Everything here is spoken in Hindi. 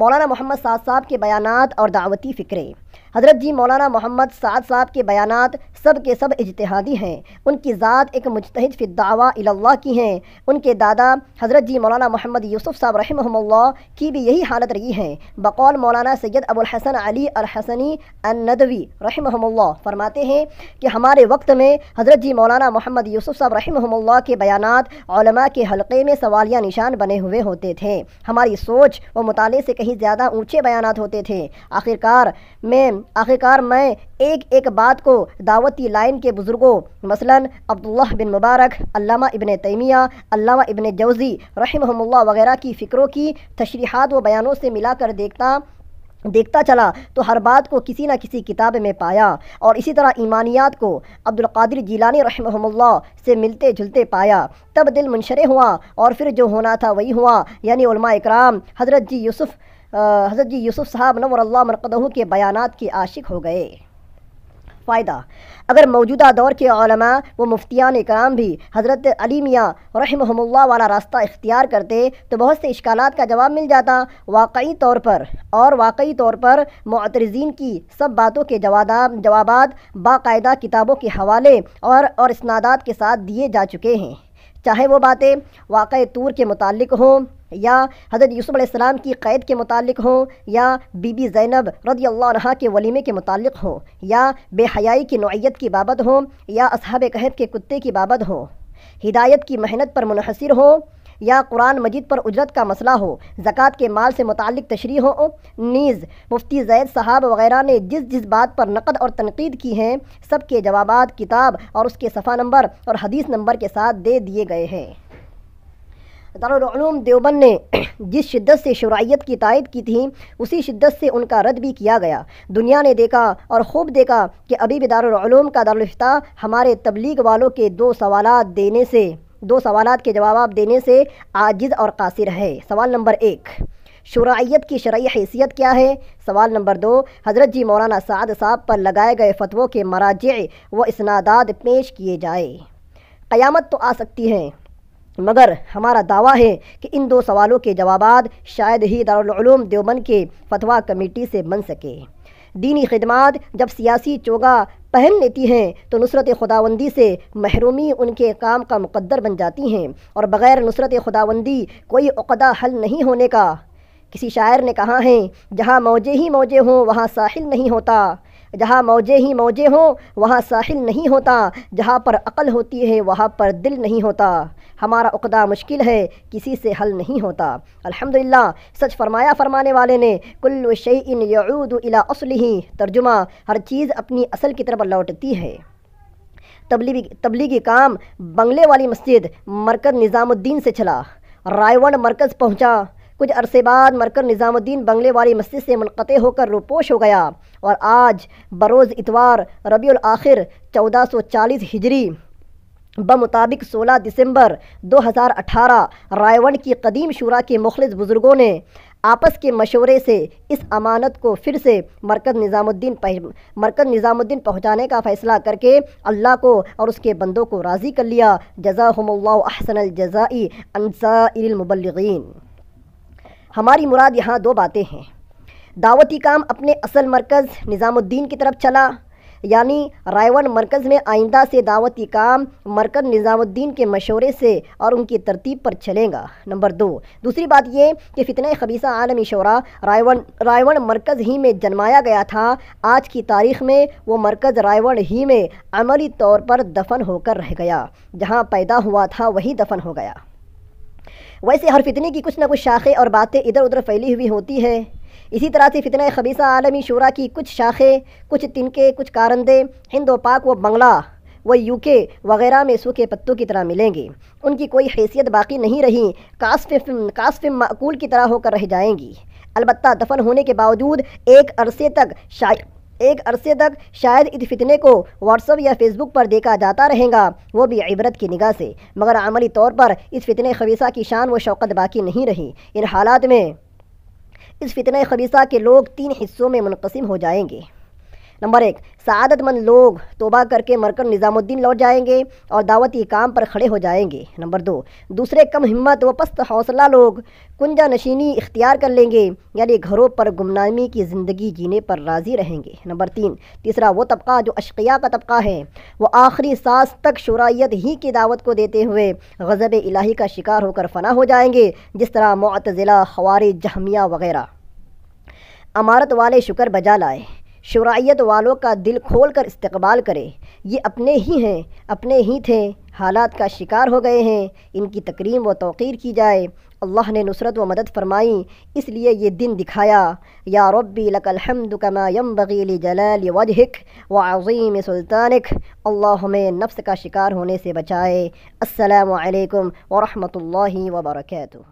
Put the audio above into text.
मौलाना मोहम्मद साद साहब के बयान और दावती फ़िक्रे हज़रत जी मौलाना मोहम्मद साद साहब के बयान सब के सब इजतहादी हैं उनकी ज़ात एक मुजतहद दावा अल्लाह की हैं उनके दादा हज़रत जी मौलाना मोहम्मद यूसुफ़ साहब रहमल्ला की भी यही हालत रही है बकौल मौलाना सैयद अबुलहसन अली और अन नदवी रहमल्ला फरमाते हैं कि हमारे वक्त में हज़रत जी मौलाना मोहम्मद यूसुफ़ साहब रहमल्ला के बयान के हल्के में सवालिया निशान बने हुए होते थे हमारी सोच व मुताले से कहीं ज़्यादा ऊँचे बयान होते थे आखिरकार मैं आखिरकार मैं एक एक बात को दावती लाइन के बुज़ुर्गों मसलन अब्दुल्लाह बिन मुबारक अल्लामा इबन तैमिया अल्लामा इबन जौज़ी रहमहुल्ला वगैरह की फ़िक्रों की तशरीहत व बयानों से मिलाकर देखता देखता चला तो हर बात को किसी ना किसी किताब में पाया और इसी तरह ईमानियात को अब्दुल कादिर जीलानी रहमहुल्ला से मिलते जुलते पाया तब दिल मुनशर हुआ और फिर जो होना था वही हुआ यानी उलमा इकराम हज़रत जी यूसुफ़ हज़रत जी यूसुफ़ साहब नवर मरकदहू के बयान के आशिक हो गए फ़ायदा अगर मौजूदा दौर के आलमा व मुफ्तियान कराम भी हज़रत अली मियाँ रहमल्ला वाला रास्ता इख्तियार करते तो बहुत से इश्काल का जवाब मिल जाता वाकई तौर पर और वाकई तौर पर मतरजीन की सब बातों के जवाब बाकायदा किताबों के हवाले और और इसनादात के साथ दिए जा चुके हैं चाहे वो बातें वाक़ तूर के मुतल हों या हज़रत यूसुफ़ अलैहिस्सलाम की क़ैद के मुतालिक हों या बीबी ज़ैनब रदी अल्लाह के वलीमे के मुतालिक हों या बेहयाई की नौीयत की बाबत हों या असहाब कहत के कुत्ते की बाबत हो हिदायत की मेहनत पर मुनहसर हों या कुरान मजीद पर उजरत का मसला हो ज़क़़त के माल से मुतल तशरी हो नीज़ मुफ्ती जैद साहब वगैरह ने जिस जिस बात पर नक़द और तनकीद की हैं सब के जवाब किताब और उसके सफ़ा नंबर और हदीस नंबर के साथ दे दिए गए हैं दारूम देवबंद ने जिस शिद्दत से शराइत की तायद की थी उसी शिद्दत से उनका रद्द भी किया गया दुनिया ने देखा और खूब देखा कि अभी भी दारूम का दारफ्ता हमारे तबलीग वालों के दो सवाल देने से दो सवाल के जवाब देने से आजिज़ और कासिर है सवाल नंबर एक शराइत की शरा हैसियत क्या है सवाल नंबर दो हज़रत जी मौलाना साद साहब पर लगाए गए फतवों के मराज व इसनादाद पेश किए जाए क़यामत तो आ सकती है मगर हमारा दावा है कि इन दो सवालों के जवाब शायद ही दारूम देवबंद के फतवा कमेटी से बन सके दीनी खदमात जब सियासी चोगा पहन लेती हैं तो नुसरत खुदावंदी से महरूमी उनके काम का मुकद्दर बन जाती हैं और बग़ैर नुसरत खुदावंदी कोई उकदा हल नहीं होने का किसी शायर ने कहा है जहाँ मौजे ही मौजे हों वहाँ साहिल नहीं होता जहाँ मौजे ही मौजे हों वहाँ साहिल नहीं होता जहाँ पर अकल होती है वहाँ पर दिल नहीं होता हमारा उकदा मुश्किल है किसी से हल नहीं होता अल्हम्दुलिल्लाह सच फरमाया फ़रमाने वाले ने कुल शई यूद इला असल ही तर्जुमा हर चीज़ अपनी असल की तरफ लौटती है तबलीगी तबलीगी काम बंगले वाली मस्जिद मरकज़ निज़ामुद्दीन से चला रायवंड मरकज़ पहुँचा कुछ अरसे बाद मरकर निज़ामुद्दीन बंगले वाली मस्जिद से मनक़ होकर रोपोश हो गया और आज बरोज़ इतवार रबी आखिर चौदह सौ चालीस हिजरी ब मुताबिक सोलह दिसंबर दो हज़ार अठारह रायवन की कदीम शुरा के मुखलिस बुज़ुर्गों ने आपस के मशवरे से इस अमानत को फिर से मरकज़ निज़ामुद्दीन मरकज़ निज़ामुद्दीन पहुँचाने का फ़ैसला करके अल्लाह को और उसके बंदों को राज़ी कर लिया जज़ा हमल्ला अहसन जज़ाई अनसा मुबलगिन हमारी मुराद यहाँ दो बातें हैं दावती काम अपने असल मरकज़ निज़ामुद्दीन की तरफ चला यानी रायवन मरकज़ में आइंदा से दावती काम मरकज़ निज़ामुद्दीन के मशवरे से और उनकी तरतीब पर चलेगा नंबर दो दूसरी बात ये कि फितन खबीसा आलमी शोरा रायवन रायवन मरकज़ ही में जन्माया गया था आज की तारीख़ में वो मरकज़ रायवन ही में अमली तौर पर दफन होकर रह गया जहाँ पैदा हुआ था वही दफन हो गया वैसे हर फितने की कुछ ना कुछ शाखें और बातें इधर उधर फैली हुई होती है इसी तरह से फितना खबीसा आलमी शुरा की कुछ शाखें कुछ तिनके कुछ कारंदे हिंद व पाक व बंगला व यूके वगैरह में सूखे पत्तों की तरह मिलेंगे उनकी कोई हैसियत बाकी नहीं रही काशफ़ काशफ माकूल की तरह होकर रह जाएंगी अलबत्त दफन होने के बावजूद एक अरसे तक शायद एक अरसे तक शायद इस फितने को व्हाट्सअप या फेसबुक पर देखा जाता रहेगा वो भी इबरत की निगाह से मगर अमली तौर पर इस फितने खबीसा की शान व शौकत बाकी नहीं रही इन हालात में इस फितने खबीसा के लोग तीन हिस्सों में मुनकसम हो जाएंगे नंबर एक सादतमंद लोग तोबा करके मरकर निज़ामुद्दीन लौट जाएंगे और दावती काम पर खड़े हो जाएंगे नंबर दो दूसरे कम हिम्मत व पस्त हौसला लोग कुंजा नशीनी इख्तियार कर लेंगे यानी घरों पर गुमनामी की ज़िंदगी जीने पर राज़ी रहेंगे नंबर तीन तीसरा वो तबका जो अशकिया का तबका है वो आखिरी सांस तक शराइत ही की दावत को देते हुए गज़ब इलाही का शिकार होकर फना हो जाएंगे जिस तरह मतज़िला हवारी जहमिया वगैरह अमारत वाले शुक्र बजा लाए शराइत वालों का दिल खोल कर इस्तबाल करें ये अपने ही हैं अपने ही थे हालात का शिकार हो गए हैं इनकी तकरीम व तो़ीर की जाए अल्लाह ने नुसरत व मदद फरमाई इसलिए ये दिन दिखाया या रब्बी लकलहमद कमा यम बगील जलाल वजहक व अज़ीम सुल्तानक अल्लाह हमें नफ्स का शिकार होने से बचाए असलकम वरहमल वर्का